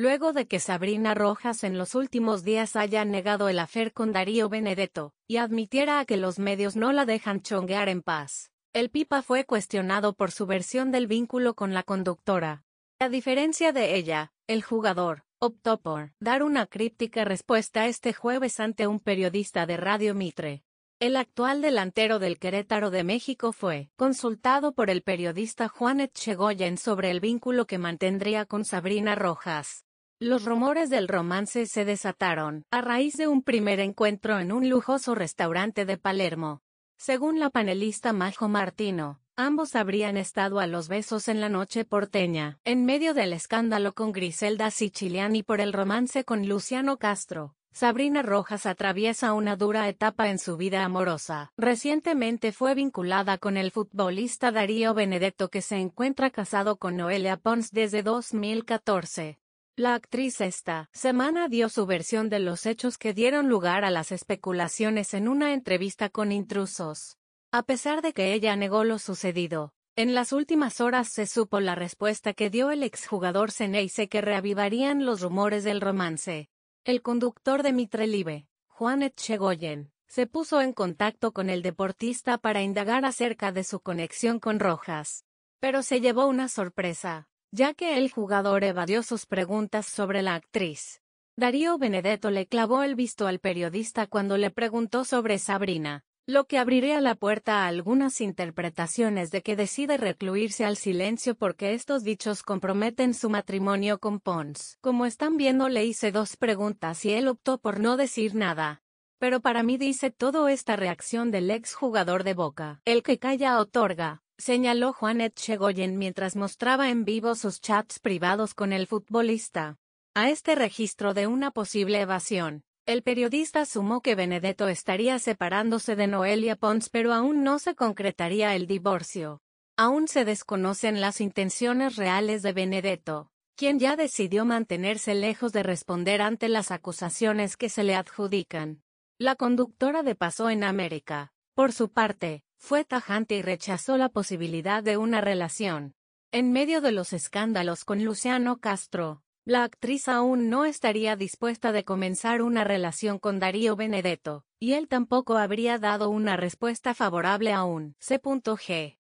Luego de que Sabrina Rojas en los últimos días haya negado el afer con Darío Benedetto, y admitiera a que los medios no la dejan chonguear en paz, el Pipa fue cuestionado por su versión del vínculo con la conductora. A diferencia de ella, el jugador, optó por dar una críptica respuesta este jueves ante un periodista de Radio Mitre. El actual delantero del Querétaro de México fue consultado por el periodista Juan Chegoyen sobre el vínculo que mantendría con Sabrina Rojas. Los rumores del romance se desataron a raíz de un primer encuentro en un lujoso restaurante de Palermo. Según la panelista Majo Martino, ambos habrían estado a los besos en la noche porteña, en medio del escándalo con Griselda Siciliani por el romance con Luciano Castro. Sabrina Rojas atraviesa una dura etapa en su vida amorosa. Recientemente fue vinculada con el futbolista Darío Benedetto que se encuentra casado con Noelia Pons desde 2014. La actriz esta semana dio su versión de los hechos que dieron lugar a las especulaciones en una entrevista con intrusos. A pesar de que ella negó lo sucedido, en las últimas horas se supo la respuesta que dio el exjugador Zeneise que reavivarían los rumores del romance. El conductor de Mitrelibe, Juan Etchegoyen, se puso en contacto con el deportista para indagar acerca de su conexión con Rojas. Pero se llevó una sorpresa ya que el jugador evadió sus preguntas sobre la actriz. Darío Benedetto le clavó el visto al periodista cuando le preguntó sobre Sabrina, lo que abriría la puerta a algunas interpretaciones de que decide recluirse al silencio porque estos dichos comprometen su matrimonio con Pons. Como están viendo le hice dos preguntas y él optó por no decir nada. Pero para mí dice todo esta reacción del ex jugador de Boca. El que calla otorga señaló Juan Chegoyen mientras mostraba en vivo sus chats privados con el futbolista. A este registro de una posible evasión, el periodista asumó que Benedetto estaría separándose de Noelia Pons pero aún no se concretaría el divorcio. Aún se desconocen las intenciones reales de Benedetto, quien ya decidió mantenerse lejos de responder ante las acusaciones que se le adjudican. La conductora de Paso en América, por su parte, fue tajante y rechazó la posibilidad de una relación. En medio de los escándalos con Luciano Castro, la actriz aún no estaría dispuesta de comenzar una relación con Darío Benedetto, y él tampoco habría dado una respuesta favorable aún. C.G.